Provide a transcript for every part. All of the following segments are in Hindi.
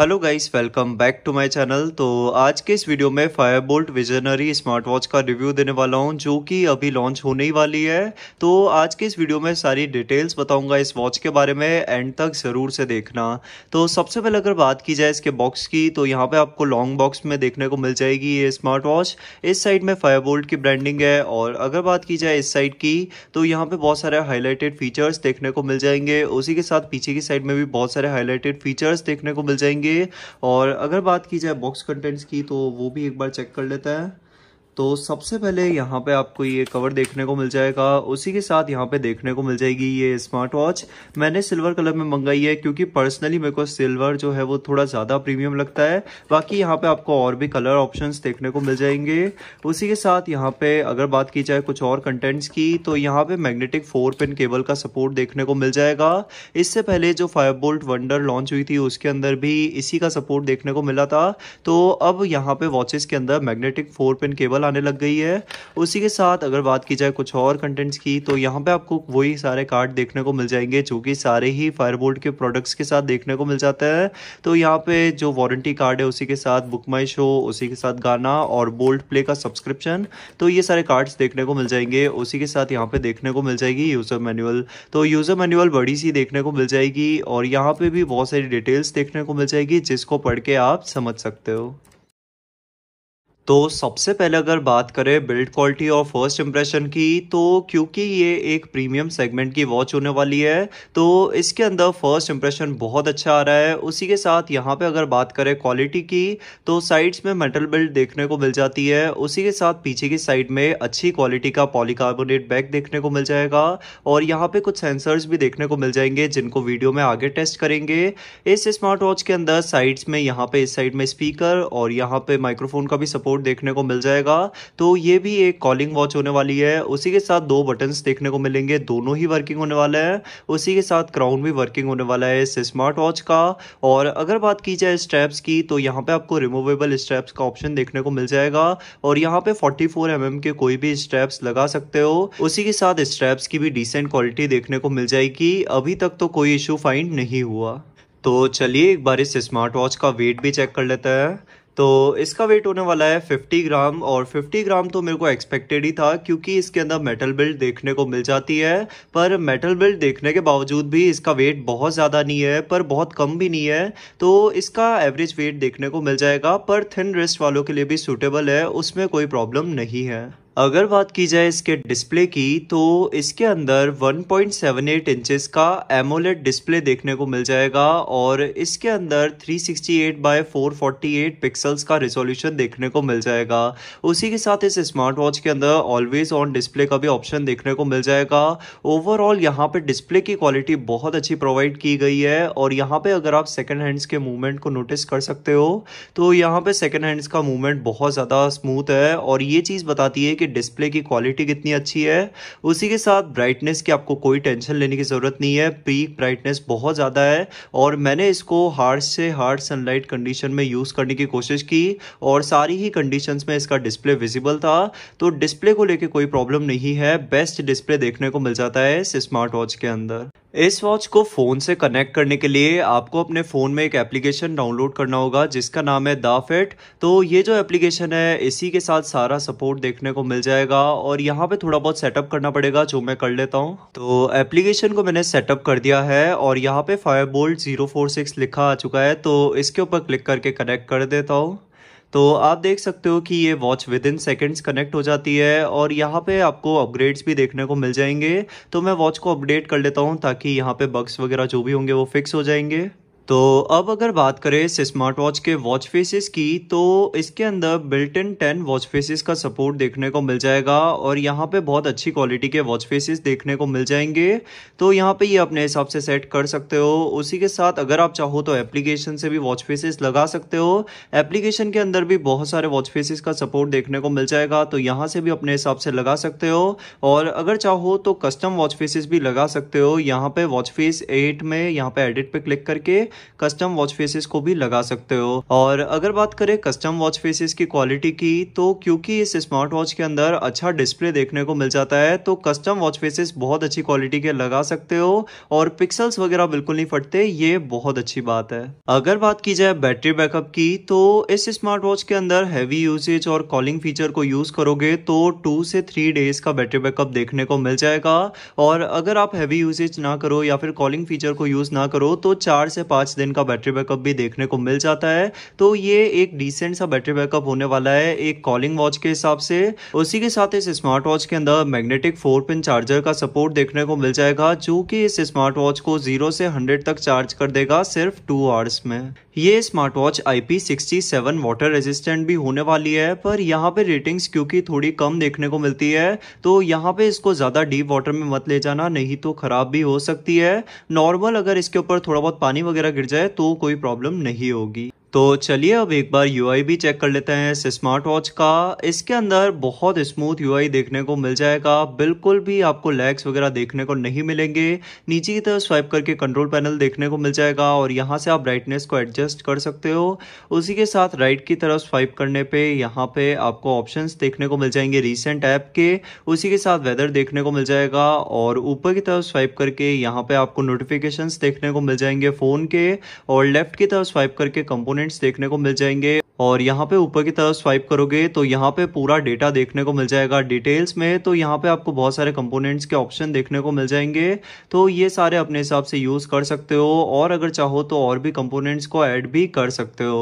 hello guys welcome back to my channel तो आज के इस वीडियो में फायरबोल्ट विजनरी स्मार्ट वॉच का रिव्यू देने वाला हूं जो कि अभी लॉन्च होने ही वाली है तो आज के इस वीडियो में सारी डिटेल्स बताऊंगा इस वॉच के बारे में एंड तक ज़रूर से देखना तो सबसे पहले अगर बात की जाए इसके बॉक्स की तो यहाँ पर आपको लॉन्ग बॉक्स में देखने को मिल जाएगी ये स्मार्ट वॉच इस साइड में फायरबोल्ट की ब्रांडिंग है और अगर बात की जाए इस साइड की तो यहाँ पर बहुत सारे हाईलाइटेड फीचर्स देखने को मिल जाएंगे उसी के साथ पीछे की साइड में भी बहुत सारे हाईलाइटेड फीचर्स देखने को मिल जाएंगे और अगर बात की जाए बॉक्स कंटेंट्स की तो वो भी एक बार चेक कर लेता है तो सबसे पहले यहाँ पे आपको ये कवर देखने को मिल जाएगा उसी के साथ यहाँ पे देखने को मिल जाएगी ये स्मार्ट वॉच मैंने सिल्वर कलर में मंगाई है क्योंकि पर्सनली मेरे को सिल्वर जो है वो थोड़ा ज़्यादा प्रीमियम लगता है बाकी यहाँ पे आपको और भी कलर ऑप्शंस देखने को मिल जाएंगे उसी के साथ यहाँ पे अगर बात की जाए कुछ और कंटेंट्स की तो यहाँ पे मैग्नेटिक फोर पिन केबल का सपोर्ट देखने को मिल जाएगा इससे पहले जो फाइव बोल्ट वंडर लॉन्च हुई थी उसके अंदर भी इसी का सपोर्ट देखने को मिला था तो अब यहाँ पे वॉचेस के अंदर मैग्नेटिक फोर पिन केबल आने लग गई है उसी के साथ अगर बात की जाए कुछ और कंटेंट्स की तो यहाँ पे आपको वही सारे कार्ड देखने को मिल जाएंगे जो कि सारे ही फायरबोल्ट के प्रोडक्ट्स के साथ देखने को मिल जाता है तो यहाँ पे जो वारंटी कार्ड है उसी के साथ बुक माई शो उसी के साथ गाना और बोल्ट प्ले का सब्सक्रिप्शन तो ये सारे कार्ड्स देखने को मिल जाएंगे उसी के साथ यहाँ पे देखने को मिल जाएगी यूज़र मैनुअल तो यूज़र मैनुअल बड़ी सी देखने को मिल जाएगी और यहाँ पे भी बहुत सारी डिटेल्स देखने को मिल जाएगी जिसको पढ़ के आप समझ सकते हो तो सबसे पहले अगर बात करें बिल्ड क्वालिटी और फर्स्ट इम्प्रेशन की तो क्योंकि ये एक प्रीमियम सेगमेंट की वॉच होने वाली है तो इसके अंदर फर्स्ट इम्प्रेशन बहुत अच्छा आ रहा है उसी के साथ यहाँ पे अगर बात करें क्वालिटी की तो साइड्स में मेटल बिल्ड देखने को मिल जाती है उसी के साथ पीछे की साइड में अच्छी क्वालिटी का पॉलीकार्बोनेट बैग देखने को मिल जाएगा और यहाँ पर कुछ सेंसर्स भी देखने को मिल जाएंगे जिनको वीडियो में आगे टेस्ट करेंगे इस स्मार्ट वॉच के अंदर साइड्स में यहाँ पर इस साइड में स्पीकर और यहाँ पर माइक्रोफोन का भी सपोर्ट सपोर्ट देखने को मिल जाएगा तो ये भी एक कॉलिंग वॉच होने वाली है उसी के साथ दो बटन्स देखने को मिलेंगे दोनों ही वर्किंग होने वाला है उसी के साथ क्राउन भी वर्किंग होने वाला है इस स्मार्ट वॉच का और अगर बात की जाए स्ट्रैप्स की तो यहाँ पे आपको रिमूवेबल स्ट्रैप्स का ऑप्शन देखने को मिल जाएगा और यहाँ पे 44 फोर mm के कोई भी स्ट्रैप्स लगा सकते हो उसी के साथ स्ट्रैप्स की भी डिसेंट क्वालिटी देखने को मिल जाएगी अभी तक तो कोई इशू फाइंड नहीं हुआ तो चलिए एक बार इस स्मार्ट वॉच का वेट भी चेक कर लेते हैं तो इसका वेट होने वाला है 50 ग्राम और 50 ग्राम तो मेरे को एक्सपेक्टेड ही था क्योंकि इसके अंदर मेटल बिल्ट देखने को मिल जाती है पर मेटल बिल्ट देखने के बावजूद भी इसका वेट बहुत ज़्यादा नहीं है पर बहुत कम भी नहीं है तो इसका एवरेज वेट देखने को मिल जाएगा पर थिन रिस्ट वालों के लिए भी सूटेबल है उसमें कोई प्रॉब्लम नहीं है अगर बात की जाए इसके डिस्प्ले की तो इसके अंदर 1.78 पॉइंट का एमोलेट डिस्प्ले देखने को मिल जाएगा और इसके अंदर 368 बाय एट पिक्सल्स का रिजोल्यूशन देखने को मिल जाएगा उसी के साथ इस स्मार्ट वॉच के अंदर ऑलवेज ऑन डिस्प्ले का भी ऑप्शन देखने को मिल जाएगा ओवरऑल यहाँ पे डिस्प्ले की क्वालिटी बहुत अच्छी प्रोवाइड की गई है और यहाँ पर अगर आप सेकेंड हैंड्स के मूवमेंट को नोटिस कर सकते हो तो यहाँ पर सेकेंड हैंड्स का मूवमेंट बहुत ज़्यादा स्मूथ है और ये चीज़ बताती है कि डिस्प्ले की क्वालिटी कितनी अच्छी है उसी के साथ ब्राइटनेस की आपको कोई टेंशन लेने की ज़रूरत नहीं है पीक ब्राइटनेस बहुत ज़्यादा है और मैंने इसको हार्ड से हार्ड सनलाइट कंडीशन में यूज़ करने की कोशिश की और सारी ही कंडीशन में इसका डिस्प्ले विजिबल था तो डिस्प्ले को लेकर कोई प्रॉब्लम नहीं है बेस्ट डिस्प्ले देखने को मिल जाता है इस स्मार्ट वॉच के अंदर इस वॉच को फ़ोन से कनेक्ट करने के लिए आपको अपने फ़ोन में एक एप्लीकेशन डाउनलोड करना होगा जिसका नाम है दा तो ये जो एप्लीकेशन है इसी के साथ सारा सपोर्ट देखने को मिल जाएगा और यहाँ पे थोड़ा बहुत सेटअप करना पड़ेगा जो मैं कर लेता हूँ तो एप्लीकेशन को मैंने सेटअप कर दिया है और यहाँ पे फायर बोल्ट लिखा आ चुका है तो इसके ऊपर क्लिक करके कनेक्ट कर देता हूँ तो आप देख सकते हो कि ये watch within seconds connect हो जाती है और यहाँ पे आपको अपग्रेड्स भी देखने को मिल जाएंगे तो मैं वॉच को अपडेट कर लेता हूँ ताकि यहाँ पे बग्स वगैरह जो भी होंगे वो फिक्स हो जाएंगे तो अब अगर बात करें इस स्मार्ट वॉच के वॉच फेसेस की तो इसके अंदर built in ten watch faces का सपोर्ट देखने को मिल जाएगा और यहाँ पे बहुत अच्छी क्वालिटी के वॉच फेसेस देखने को मिल जाएंगे तो यहाँ पे ये यह अपने हिसाब से सेट कर सकते हो उसी के साथ अगर आप चाहो तो एप्लीकेशन से भी वॉच फेसेस लगा सकते हो एप्लीकेशन के अंदर भी बहुत सारे वॉच फेसेस का सपोर्ट देखने को मिल जाएगा तो यहाँ से भी अपने हिसाब से लगा सकते हो और अगर चाहो तो कस्टम वॉच फेसेस भी लगा सकते हो यहाँ पे वॉच फेस एट में यहाँ पे एडिट पे क्लिक करके कस्टम वॉच फेसेस को भी लगा सकते हो और अगर बात करें कस्टम वॉच फेसेस की क्वालिटी की तो क्योंकि इस स्मार्ट वॉच के अंदर अच्छा डिस्प्ले देखने को मिल जाता है तो कस्टम वॉच फेसेस बहुत अच्छी क्वालिटी के लगा सकते हो और पिक्सल्स वगैरह बिल्कुल नहीं फटते ये बहुत अच्छी बात है अगर बात की जाए बैटरी बैकअप की तो इस स्मार्ट वॉच के अंदर हैवी यूसेज और कॉलिंग फीचर को यूज करोगे तो टू से थ्री डेज का बैटरी बैकअप देखने को मिल जाएगा और अगर आप हैवी यूसेज ना करो या फिर कॉलिंग फीचर को यूज ना करो तो चार से पांच पाँच दिन का बैटरी बैकअप भी देखने को मिल जाता है तो ये एक डिसेंट सा बैटरी बैकअप होने वाला है एक कॉलिंग वॉच के हिसाब से उसी के साथ इस स्मार्ट वॉच के अंदर मैग्नेटिक फोर पिन चार्जर का सपोर्ट देखने को मिल जाएगा जो कि इस स्मार्ट वॉच को जीरो से हंड्रेड तक चार्ज कर देगा सिर्फ टू आवर्स में ये smart watch I P sixty seven water resistant भी होने वाली है पर यहाँ पे रेटिंग्स क्योंकि थोड़ी कम देखने को मिलती है तो यहाँ पे इसको ज़्यादा डीप वाटर में मत ले जाना नहीं तो ख़राब भी हो सकती है नॉर्मल अगर इसके ऊपर थोड़ा बहुत पानी वगैरह गिर जाए तो कोई प्रॉब्लम नहीं होगी तो चलिए अब एक बार यू भी चेक कर लेते हैं इस स्मार्ट वॉच का इसके अंदर बहुत स्मूथ यू देखने को मिल जाएगा बिल्कुल भी आपको लैग्स वगैरह देखने को नहीं मिलेंगे नीचे की तरफ स्वाइप करके कंट्रोल पैनल देखने को मिल जाएगा और यहाँ से आप ब्राइटनेस को एडजस्ट कर सकते हो उसी के साथ राइट की तरफ स्वाइप करने पर यहाँ पर आपको ऑप्शन देखने को मिल जाएंगे रिसेंट ऐप के उसी के साथ वेदर देखने को मिल जाएगा और ऊपर की तरफ स्वाइप करके यहाँ पर आपको नोटिफिकेशन देखने को मिल जाएंगे फ़ोन के और लेफ्ट की तरफ स्वाइप करके कंपोनी कंपोनेंट्स देखने को मिल जाएंगे और यहाँ पे ऊपर की तरफ स्वाइप करोगे तो यहाँ पे पूरा डेटा देखने को मिल जाएगा डिटेल्स में तो यहाँ पे आपको बहुत सारे कंपोनेंट्स के ऑप्शन देखने को मिल जाएंगे तो ये सारे अपने हिसाब से यूज़ कर सकते हो और अगर चाहो तो और भी कंपोनेंट्स को ऐड भी कर सकते हो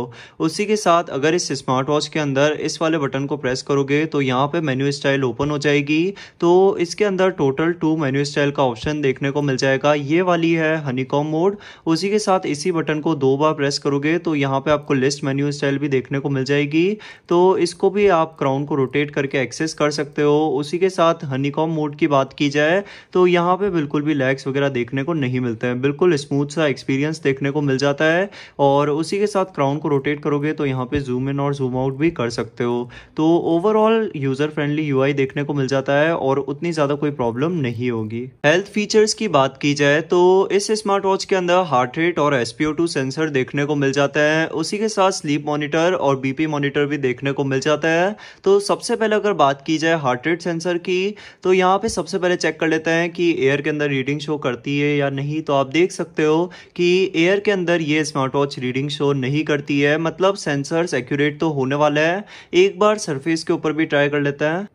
उसी के साथ अगर इस स्मार्ट वॉच के अंदर इस वाले बटन को प्रेस करोगे तो यहाँ पर मेन्यू स्टाइल ओपन हो जाएगी तो इसके अंदर टोटल टू मेन्यू स्टाइल का ऑप्शन देखने को मिल जाएगा ये वाली है हनीकॉम मोड उसी के साथ इसी बटन को दो बार प्रेस करोगे तो यहाँ पर आपको लिस्ट मेन्यू स्टाइल भी देख देखने को मिल जाएगी तो इसको भी आप क्राउन को रोटेट करके एक्सेस कर सकते हो उसी के साथ हनीकॉम मोड की बात की जाए तो यहाँ पे बिल्कुल भी लैग्स वगैरह देखने को नहीं मिलते हैं बिल्कुल स्मूथ सा एक्सपीरियंस देखने को मिल जाता है और उसी के साथ क्राउन को रोटेट करोगे तो यहाँ पे जूम इन और जूम आउट भी कर सकते हो तो ओवरऑल यूज़र फ्रेंडली यू देखने को मिल जाता है और उतनी ज़्यादा कोई प्रॉब्लम नहीं होगी हेल्थ फीचर्स की बात की जाए तो इस स्मार्ट वॉच के अंदर हार्ट रेट और एसपीओ सेंसर देखने को मिल जाता है उसी के साथ स्लीप मॉनिटर और बीपी मॉनिटर भी देखने को मिल जाता है तो सबसे पहले अगर बात की जाए हार्ट रेट सेंसर की तो यहाँ पे सबसे पहले चेक कर लेते हैं कि एयर के अंदर रीडिंग शो करती है या नहीं तो आप देख सकते हो कि एयर के अंदर ये स्मार्ट वॉच रीडिंग शो नहीं करती है मतलब सेंसर्स एक्यूरेट तो होने वाला है एक बार सरफेस के ऊपर भी ट्राई कर लेते हैं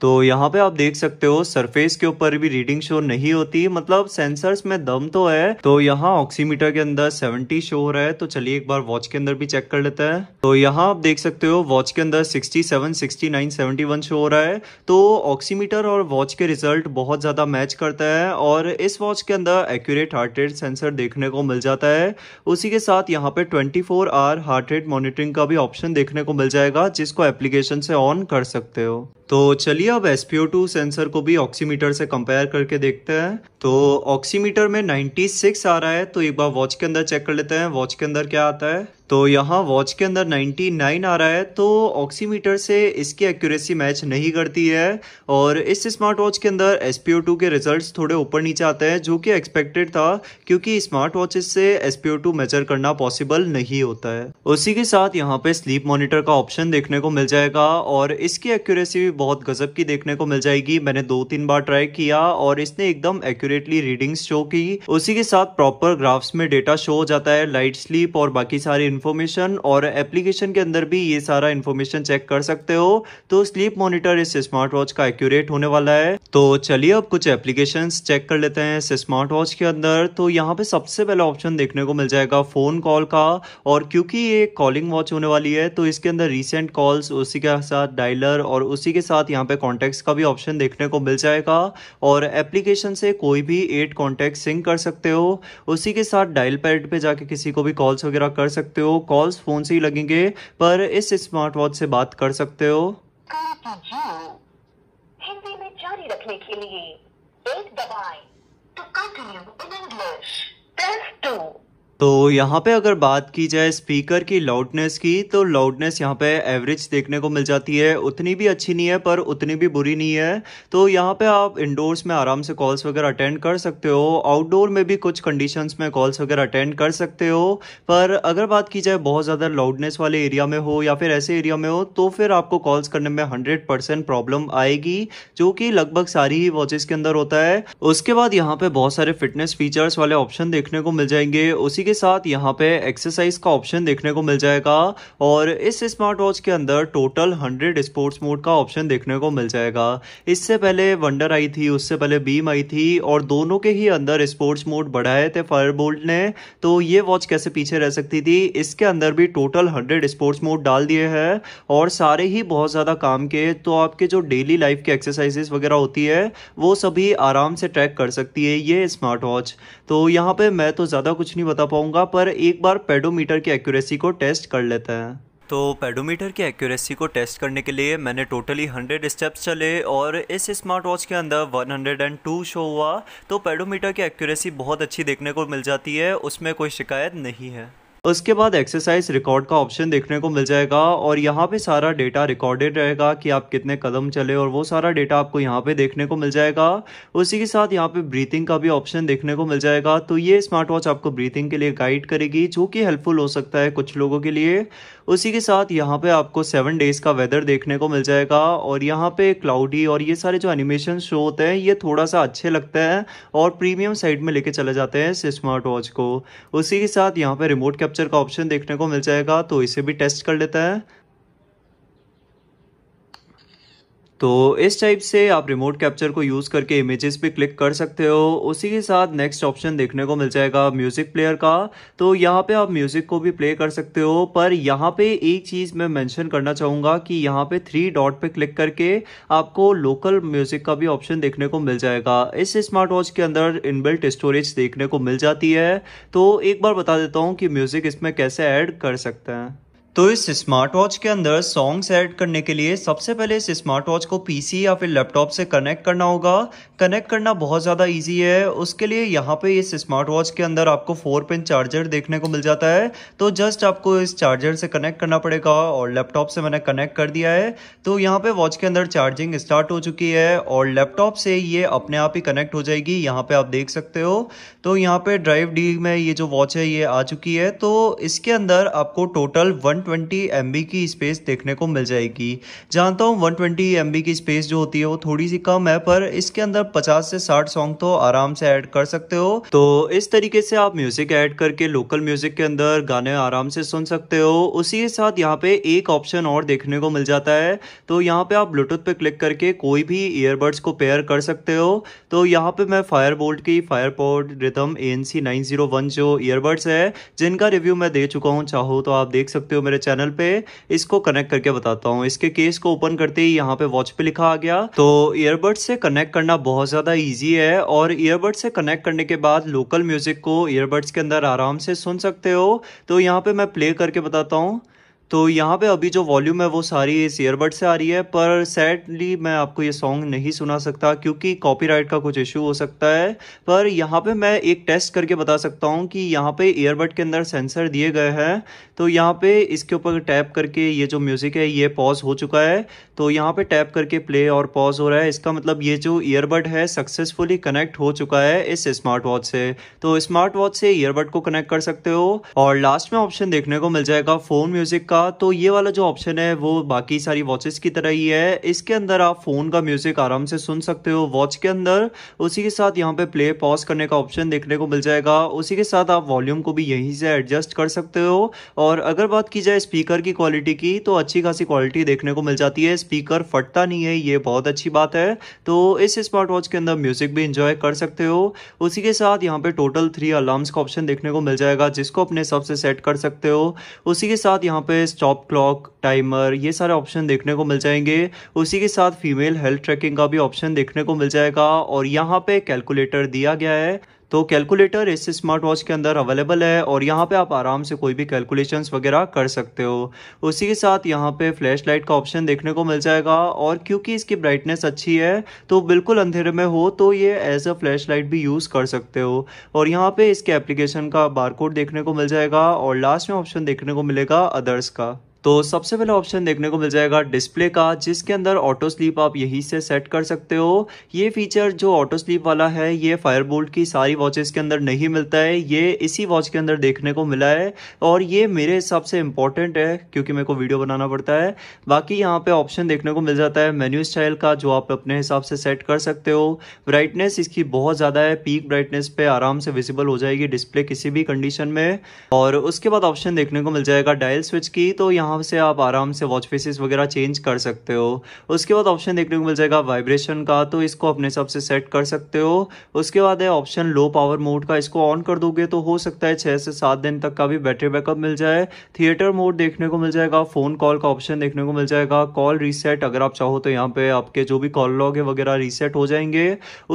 तो यहाँ पे आप देख सकते हो सरफेस के ऊपर भी रीडिंग शो नहीं होती मतलब सेंसर्स में दम तो है तो यहाँ ऑक्सीमीटर के अंदर 70 शो हो रहा है तो चलिए एक बार वॉच के अंदर भी चेक कर लेते हैं तो यहाँ आप देख सकते हो वॉच के अंदर 67, 69, 71 शो हो रहा है तो ऑक्सीमीटर और वॉच के रिजल्ट बहुत ज़्यादा मैच करता है और इस वॉच के अंदर एक्यूरेट हार्ट रेट सेंसर देखने को मिल जाता है उसी के साथ यहाँ पे twenty hour heart rate monitoring का भी ऑप्शन देखने को मिल जाएगा जिसको एप्लीकेशन से ऑन कर सकते हो तो चलिए अब एस टू सेंसर को भी ऑक्सीमीटर से कंपेयर करके देखते हैं तो ऑक्सीमीटर में 96 आ रहा है तो एक बार वॉच के अंदर चेक कर लेते हैं वॉच के अंदर क्या आता है तो यहाँ वॉच के अंदर 99 आ रहा है तो ऑक्सीमीटर से इसकी एक्यूरेसी मैच नहीं करती है और इस स्मार्ट वॉच के अंदर एस के रिजल्ट्स थोड़े ऊपर नीचे आते हैं जो कि एक्सपेक्टेड था क्योंकि स्मार्ट वॉचेस से एस मेजर करना पॉसिबल नहीं होता है उसी के साथ यहाँ पे स्लीप मॉनिटर का ऑप्शन देखने को मिल जाएगा और इसकी एक्यूरेसी भी बहुत गजब की देखने को मिल जाएगी मैंने दो तीन बार ट्राई किया और इसने एकदम एक्यूरेटली रीडिंग्स शो की उसी के साथ प्रॉपर ग्राफ्स में डेटा शो हो जाता है लाइट स्लीप और बाकी सारी इन्फॉर्मेशन और एप्लीकेशन के अंदर भी ये सारा इन्फॉर्मेशन चेक कर सकते हो तो स्लीप मॉनिटर इस स्मार्ट वॉच का एक्यूरेट होने वाला है तो चलिए अब कुछ एप्लीकेशन चेक कर लेते हैं इस स्मार्ट वॉच के अंदर तो यहाँ पे सबसे पहला ऑप्शन देखने को मिल जाएगा फ़ोन कॉल का और क्योंकि ये कॉलिंग वॉच होने वाली है तो इसके अंदर रिसेंट कॉल्स उसी के साथ डायलर और उसी के साथ यहाँ पे कॉन्टेक्ट का भी ऑप्शन देखने को मिल जाएगा और एप्लीकेशन से कोई भी एट कॉन्टेक्ट सिंक कर सकते हो उसी के साथ डायल पैड पे जाके किसी को भी कॉल्स वगैरह कर सकते हो हो कॉल्स फ़ोन से ही लगेंगे पर इस स्मार्ट वॉच से बात कर सकते हो हिंदी में जारी रखने के लिए एक दबाएं to continue in English press two तो यहाँ पे अगर बात की जाए स्पीकर की लाउडनेस की तो लाउडनेस यहाँ पे एवरेज देखने को मिल जाती है उतनी भी अच्छी नहीं है पर उतनी भी बुरी नहीं है तो यहाँ पे आप इंडोर्स में आराम से कॉल्स वगैरह अटेंड कर सकते हो आउटडोर में भी कुछ कंडीशंस में कॉल्स वगैरह अटेंड कर सकते हो पर अगर बात की जाए बहुत ज़्यादा लाउडनेस वाले एरिया में हो या फिर ऐसे एरिया में हो तो फिर आपको कॉल्स करने में हंड्रेड प्रॉब्लम आएगी जो कि लगभग सारी ही वॉचेस के अंदर होता है उसके बाद यहाँ पर बहुत सारे फिटनेस फीचर्स वाले ऑप्शन देखने को मिल जाएंगे उसी के साथ यहाँ पे एक्सरसाइज का ऑप्शन देखने को मिल जाएगा और इस स्मार्ट वॉच के अंदर टोटल 100 स्पोर्ट्स मोड का ऑप्शन देखने को मिल जाएगा इससे पहले वंडर आई थी उससे पहले बीम आई थी और दोनों के ही अंदर स्पोर्ट्स मोड बढ़ाए थे फायरबोल्ट ने तो ये वॉच कैसे पीछे रह सकती थी इसके अंदर भी टोटल हंड्रेड स्पोर्ट्स मोड डाल दिए हैं और सारे ही बहुत ज़्यादा काम के तो आपके जो डेली लाइफ के एक्सरसाइजेस वगैरह होती है वो सभी आराम से ट्रैक कर सकती है ये स्मार्ट वॉच तो यहाँ पे मैं तो ज़्यादा कुछ नहीं बता पाऊँ पाऊँगा पर एक बार पेडोमीटर की एक्यूरेसी को टेस्ट कर लेते हैं तो पेडोमीटर की एक्यूरेसी को टेस्ट करने के लिए मैंने टोटली 100 स्टेप्स चले और इस स्मार्ट वॉच के अंदर 102 शो हुआ तो पेडोमीटर की एक्यूरेसी बहुत अच्छी देखने को मिल जाती है उसमें कोई शिकायत नहीं है उसके बाद एक्सरसाइज रिकॉर्ड का ऑप्शन देखने को मिल जाएगा और यहाँ पे सारा डेटा रिकॉर्डेड रहेगा कि आप कितने कदम चले और वो सारा डेटा आपको यहाँ पे देखने को मिल जाएगा उसी के साथ यहाँ पे ब्रीथिंग का भी ऑप्शन देखने को मिल जाएगा तो ये स्मार्ट वॉच आपको ब्रीथिंग के लिए गाइड करेगी जो कि हेल्पफुल हो सकता है कुछ लोगों के लिए उसी के साथ यहाँ पे आपको सेवन डेज का वेदर देखने को मिल जाएगा और यहाँ पे क्लाउडी और ये सारे जो एनिमेशन शो होते हैं ये थोड़ा सा अच्छे लगते हैं और प्रीमियम साइड में लेके चले जाते हैं स्मार्ट वॉच को उसी के साथ यहाँ पे रिमोट कैप्चर का ऑप्शन देखने को मिल जाएगा तो इसे भी टेस्ट कर लेता है तो इस टाइप से आप रिमोट कैप्चर को यूज़ करके इमेजेस पे क्लिक कर सकते हो उसी के साथ नेक्स्ट ऑप्शन देखने को मिल जाएगा म्यूज़िक प्लेयर का तो यहाँ पे आप म्यूज़िक को भी प्ले कर सकते हो पर यहाँ पे एक चीज़ मैं मेंशन करना चाहूँगा कि यहाँ पे थ्री डॉट पे क्लिक करके आपको लोकल म्यूज़िक का भी ऑप्शन देखने को मिल जाएगा इस स्मार्ट वॉच के अंदर इनबिल्ट स्टोरेज देखने को मिल जाती है तो एक बार बता देता हूँ कि म्यूज़िक इसमें कैसे ऐड कर सकते हैं तो इस स्मार्ट वॉच के अंदर सॉन्ग्स ऐड करने के लिए सबसे पहले इस स्मार्ट वॉच को पीसी या फिर लैपटॉप से कनेक्ट करना होगा कनेक्ट करना बहुत ज़्यादा इजी है उसके लिए यहाँ पे इस स्मार्ट वॉच के अंदर आपको फोर पिन चार्जर देखने को मिल जाता है तो जस्ट आपको इस चार्जर से कनेक्ट करना पड़ेगा और लैपटॉप से मैंने कनेक्ट कर दिया है तो यहाँ पर वॉच के अंदर चार्जिंग स्टार्ट हो चुकी है और लैपटॉप से ये अपने आप ही कनेक्ट हो जाएगी यहाँ पर आप देख सकते हो तो यहाँ पर ड्राइव डी में ये जो वॉच है ये आ चुकी है तो इसके अंदर आपको टोटल वन 120 MB की स्पेस देखने को मिल जाएगी जानता हूँ 120 MB की स्पेस जो होती है वो थोड़ी सी कम है पर इसके अंदर 50 से 60 सॉन्ग तो आराम से ऐड कर सकते हो तो इस तरीके से आप म्यूजिक ऐड करके लोकल म्यूजिक के अंदर गाने आराम से सुन सकते हो उसी के साथ यहाँ पे एक ऑप्शन और देखने को मिल जाता है तो यहाँ पे आप ब्लूटूथ पे क्लिक करके कोई भी ईयरबड्स को पेयर कर सकते हो तो यहाँ पे मैं फायर बोल्ट की fire port rhythm A N C nine zero one जो ईयरबड्स है जिनका रिव्यू मैं दे चुका हूँ चाहो तो आप देख सकते हो मेरे चैनल पे इसको कनेक्ट करके बताता हूँ इसके केस को ओपन करते ही यहाँ पे वॉच पे लिखा आ गया तो ईयरबड से कनेक्ट करना बहुत ज़्यादा ईजी है और ईयरबड से कनेक्ट करने के बाद लोकल म्यूज़िक को ईयरबड्स के अंदर आराम से सुन सकते हो तो यहाँ पे मैं प्ले करके बताता हूँ तो यहाँ पे अभी जो वॉल्यूम है वो सारी इस ईयरबड से आ रही है पर सैडली मैं आपको ये सॉन्ग नहीं सुना सकता क्योंकि कॉपीराइट का कुछ इशू हो सकता है पर यहाँ पे मैं एक टेस्ट करके बता सकता हूँ कि यहाँ पे ईयरबड के अंदर सेंसर दिए गए हैं तो यहाँ पे इसके ऊपर टैप करके ये जो म्यूज़िक है ये पॉज हो चुका है तो यहाँ पर टैप करके प्ले और पॉज हो रहा है इसका मतलब ये जो ईयरबड है सक्सेसफुली कनेक्ट हो चुका है इस स्मार्ट वॉच से तो स्मार्ट वॉच से ईयरबड को कनेक्ट कर सकते हो और लास्ट में ऑप्शन देखने को मिल जाएगा फ़ोन म्यूज़िक का का तो ये वाला जो ऑप्शन है वो बाकी सारी वॉचेस की तरह ही है इसके अंदर आप फ़ोन का म्यूज़िक आराम से सुन सकते हो वॉच के अंदर उसी के साथ यहाँ पे प्ले पॉज करने का ऑप्शन देखने को मिल जाएगा उसी के साथ आप वॉल्यूम को भी यहीं से एडजस्ट कर सकते हो और अगर बात की जाए स्पीकर की क्वालिटी की तो अच्छी खासी क्वालिटी देखने को मिल जाती है स्पीकर फटता नहीं है ये बहुत अच्छी बात है तो इस स्मार्ट वॉच के अंदर म्यूज़िक भी इंजॉय कर सकते हो उसी के साथ यहाँ पे टोटल थ्री अलार्म्स का ऑप्शन देखने को मिल जाएगा जिसको अपने हिसाब से सेट कर सकते हो उसी के साथ यहाँ पे stop clock टाइमर ये सारे ऑप्शन देखने को मिल जाएंगे उसी के साथ फीमेल हेल्थ ट्रैकिंग का भी ऑप्शन देखने को मिल जाएगा और यहाँ पे कैलकुलेटर दिया गया है तो कैलकुलेटर इस स्मार्ट वॉच के अंदर अवेलेबल है और यहाँ पे आप आराम से कोई भी कैलकुलेशंस वगैरह कर सकते हो उसी के साथ यहाँ पे फ्लैश लाइट का ऑप्शन देखने को मिल जाएगा और क्योंकि इसकी ब्राइटनेस अच्छी है तो बिल्कुल अंधेरे में हो तो ये एज अ फ्लैश लाइट भी यूज़ कर सकते हो और यहाँ पर इसके एप्लीकेशन का बारकोड देखने को मिल जाएगा और लास्ट में ऑप्शन देखने को मिलेगा अदर्स का तो सबसे पहले ऑप्शन देखने को मिल जाएगा डिस्प्ले का जिसके अंदर ऑटो स्लीप आप यहीं से सेट कर सकते हो ये फीचर जो ऑटो स्लीप वाला है ये फायरबोल्ट की सारी वॉचेस के अंदर नहीं मिलता है ये इसी वॉच के अंदर देखने को मिला है और ये मेरे हिसाब से इंपॉर्टेंट है क्योंकि मेरे को वीडियो बनाना पड़ता है बाकी यहाँ पे ऑप्शन देखने को मिल जाता है मेन्यू स्टाइल का जो आप अपने हिसाब से सेट कर सकते हो ब्राइटनेस इसकी बहुत ज़्यादा है पीक ब्राइटनेस पे आराम से विजिबल हो जाएगी डिस्प्ले किसी भी कंडीशन में और उसके बाद ऑप्शन देखने को मिल जाएगा डायल स्विच की तो यहाँ यहाँ से आप आराम से वॉच फेसिस वगैरह चेंज कर सकते हो उसके बाद ऑप्शन देखने को मिल जाएगा वाइब्रेशन का तो इसको अपने हिसाब से सेट कर सकते हो उसके बाद है ऑप्शन लो पावर मोड का इसको ऑन कर दोगे तो हो सकता है छः से सात दिन तक का भी बैटरी बैकअप मिल जाए थिएटर मोड देखने को मिल जाएगा फ़ोन कॉल का ऑप्शन देखने को मिल जाएगा कॉल रीसेट अगर आप चाहो तो यहाँ पे आपके जो भी कॉल लॉग है वगैरह रीसेट हो जाएंगे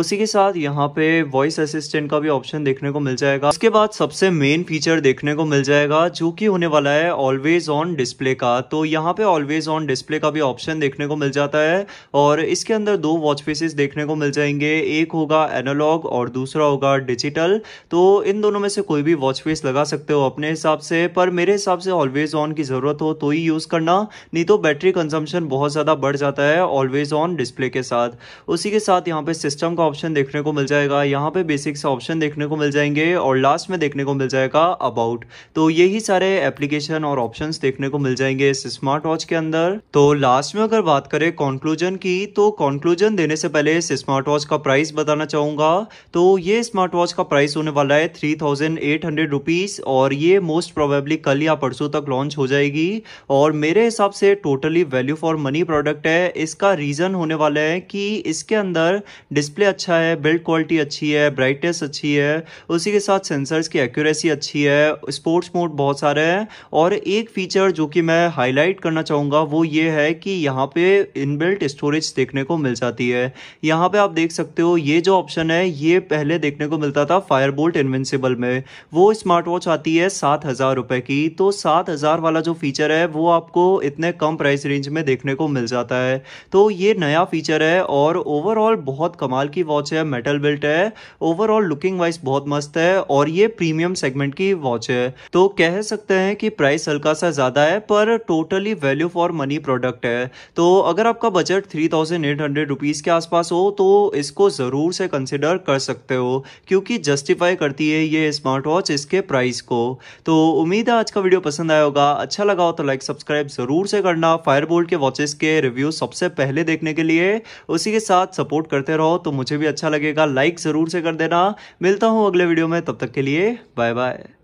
उसी के साथ यहाँ पे वॉइस असिस्टेंट का भी ऑप्शन देखने को मिल जाएगा उसके बाद सबसे मेन फीचर देखने को मिल जाएगा जो कि होने वाला है ऑलवेज ऑन डिस्प्ले डिस्प्ले का तो यहाँ पे ऑलवेज ऑन डिस्प्ले का भी ऑप्शन देखने को मिल जाता है और इसके अंदर दो वॉच फेसेस देखने को मिल जाएंगे एक होगा एनालॉग और दूसरा होगा डिजिटल तो इन दोनों में से कोई भी वॉच फेस लगा सकते हो अपने हिसाब से पर मेरे हिसाब से ऑलवेज ऑन की ज़रूरत हो तो ही यूज़ करना नहीं तो बैटरी कंजम्पशन बहुत ज़्यादा बढ़ जाता है ऑलवेज ऑन डिस्प्ले के साथ उसी के साथ यहाँ पे सिस्टम का ऑप्शन देखने को मिल जाएगा यहाँ पे बेसिक्स ऑप्शन देखने को मिल जाएंगे और लास्ट में देखने को मिल जाएगा अबाउट तो यही सारे एप्लीकेशन और ऑप्शन देखने को मिल मिल जाएंगे इस स्मार्ट वॉच के अंदर तो लास्ट में अगर बात करें कॉन्क्लूजन की तो कॉन्क्लूजन देने से पहले इस स्मार्ट वॉच का प्राइस बताना चाहूंगा तो ये स्मार्ट वॉच का प्राइस होने वाला है three thousand eight hundred rupees और ये मोस्ट प्रोबेबली कल या परसों तक लॉन्च हो जाएगी और मेरे हिसाब से totally value for money product है इसका रीज़न होने वाला है कि इसके अंदर डिस्प्ले अच्छा है बिल्ड क्वालिटी अच्छी है ब्राइटनेस अच्छी है उसी के साथ सेंसर्स की एक्यूरेसी अच्छी है स्पोर्ट्स मोड बहुत सारे हैं और एक फीचर जो कि मैं हाईलाइट करना चाहूँगा वो ये है कि यहाँ पे इनबिल्ट स्टोरेज देखने को मिल जाती है यहाँ पे आप देख सकते हो ये जो ऑप्शन है ये पहले देखने को मिलता था फायरबोल्ट इन्वेंसिबल में वो स्मार्ट वॉच आती है सात हज़ार रुपये की तो सात हज़ार वाला जो फीचर है वो आपको इतने कम प्राइस रेंज में देखने को मिल जाता है तो ये नया फीचर है और ओवरऑल बहुत कमाल की वॉच है मेटल बिल्ट है ओवरऑल लुकिंग वाइज बहुत मस्त है और ये प्रीमियम सेगमेंट की वॉच है तो कह सकते हैं कि प्राइस हल्का सा ज़्यादा है पर पर totally value for money product है तो अगर आपका budget three thousand eight hundred rupees के आसपास हो तो इसको ज़रूर से कंसिडर कर सकते हो क्योंकि जस्टिफाई करती है ये स्मार्ट वॉच इसके प्राइस को तो उम्मीद है आज का वीडियो पसंद आया होगा अच्छा लगा हो तो लाइक सब्सक्राइब ज़रूर से करना फायरबोल्ट के वॉचेस के रिव्यू सबसे पहले देखने के लिए उसी के साथ सपोर्ट करते रहो तो मुझे भी अच्छा लगेगा लाइक ज़रूर से कर देना मिलता हूँ अगले वीडियो में तब तक के लिए बाय बाय